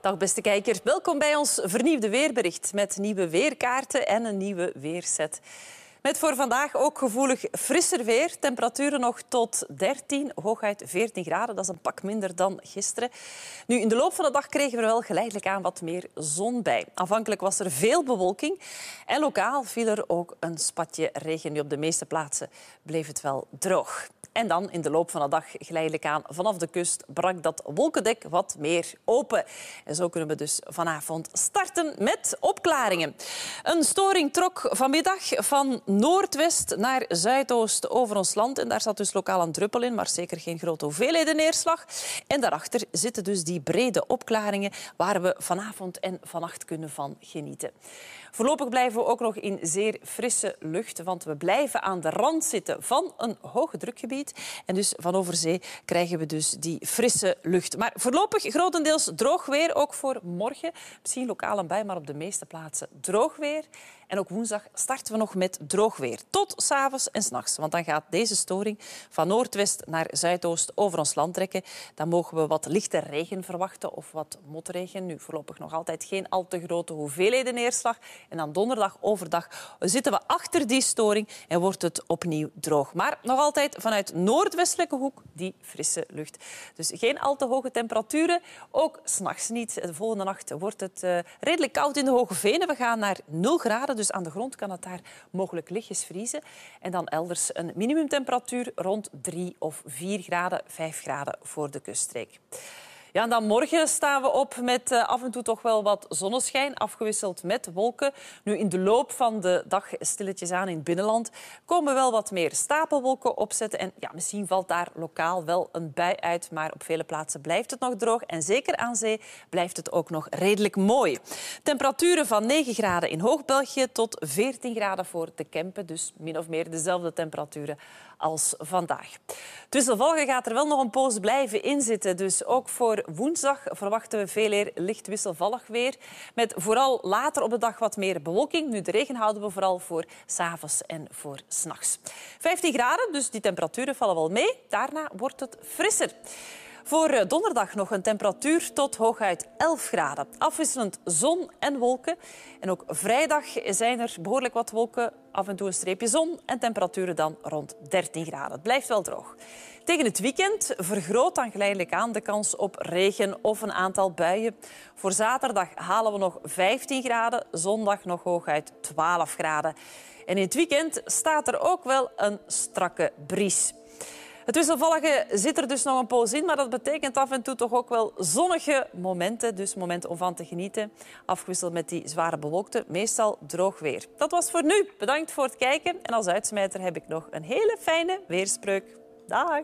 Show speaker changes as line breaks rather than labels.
Dag beste kijkers, welkom bij ons vernieuwde weerbericht met nieuwe weerkaarten en een nieuwe weerset. Met voor vandaag ook gevoelig frisser weer. Temperaturen nog tot 13, hooguit 14 graden. Dat is een pak minder dan gisteren. Nu, in de loop van de dag kregen we er wel geleidelijk aan wat meer zon bij. Aanvankelijk was er veel bewolking en lokaal viel er ook een spatje regen. Nu, op de meeste plaatsen bleef het wel droog. En dan in de loop van de dag geleidelijk aan vanaf de kust brak dat wolkendek wat meer open. En zo kunnen we dus vanavond starten met opklaringen. Een storing trok vanmiddag van noordwest naar zuidoost over ons land. En daar zat dus lokaal een druppel in, maar zeker geen grote hoeveelheden neerslag. En daarachter zitten dus die brede opklaringen waar we vanavond en vannacht kunnen van genieten. Voorlopig blijven we ook nog in zeer frisse lucht, want we blijven aan de rand zitten van een hoogdrukgebied en dus van overzee krijgen we dus die frisse lucht. Maar voorlopig grotendeels droog weer, ook voor morgen. Misschien lokaal een bij, maar op de meeste plaatsen droog weer. En ook woensdag starten we nog met droog weer. Tot s'avonds en s'nachts. Want dan gaat deze storing van noordwest naar zuidoost over ons land trekken. Dan mogen we wat lichte regen verwachten of wat motregen. Nu voorlopig nog altijd geen al te grote hoeveelheden neerslag. En dan donderdag overdag zitten we achter die storing en wordt het opnieuw droog. Maar nog altijd vanuit noordwestelijke hoek die frisse lucht. Dus geen al te hoge temperaturen, ook s'nachts niet. De volgende nacht wordt het eh, redelijk koud in de Hoge Venen. We gaan naar 0 graden, dus aan de grond kan het daar mogelijk lichtjes vriezen. En dan elders een minimumtemperatuur rond 3 of 4 graden, 5 graden voor de kuststreek. Ja, dan morgen staan we op met eh, af en toe toch wel wat zonneschijn, afgewisseld met wolken. Nu, in de loop van de dag stilletjes aan in het binnenland komen wel wat meer stapelwolken opzetten. En ja, misschien valt daar lokaal wel een bui uit, maar op vele plaatsen blijft het nog droog. En zeker aan zee blijft het ook nog redelijk mooi. Temperaturen van 9 graden in Hoog-België tot 14 graden voor de Kempen. Dus min of meer dezelfde temperaturen als vandaag. Tussenvolgen gaat er wel nog een poos blijven inzitten. Dus ook voor Woensdag verwachten we veel meer licht wisselvallig weer. Met vooral later op de dag wat meer bewolking. Nu, de regen houden we vooral voor s'avonds en voor s'nachts. 15 graden, dus die temperaturen vallen wel mee. Daarna wordt het frisser. Voor eh, donderdag nog een temperatuur tot hooguit 11 graden. Afwisselend zon en wolken. En ook vrijdag zijn er behoorlijk wat wolken, af en toe een streepje zon en temperaturen dan rond 13 graden. Het blijft wel droog. Tegen het weekend vergroot dan geleidelijk aan de kans op regen of een aantal buien. Voor zaterdag halen we nog 15 graden, zondag nog hooguit 12 graden. En in het weekend staat er ook wel een strakke bries. Het wisselvallige zit er dus nog een poos in, maar dat betekent af en toe toch ook wel zonnige momenten. Dus momenten om van te genieten, afgewisseld met die zware bewolkte, meestal droog weer. Dat was voor nu. Bedankt voor het kijken. En als uitsmijter heb ik nog een hele fijne weerspreuk. Dag!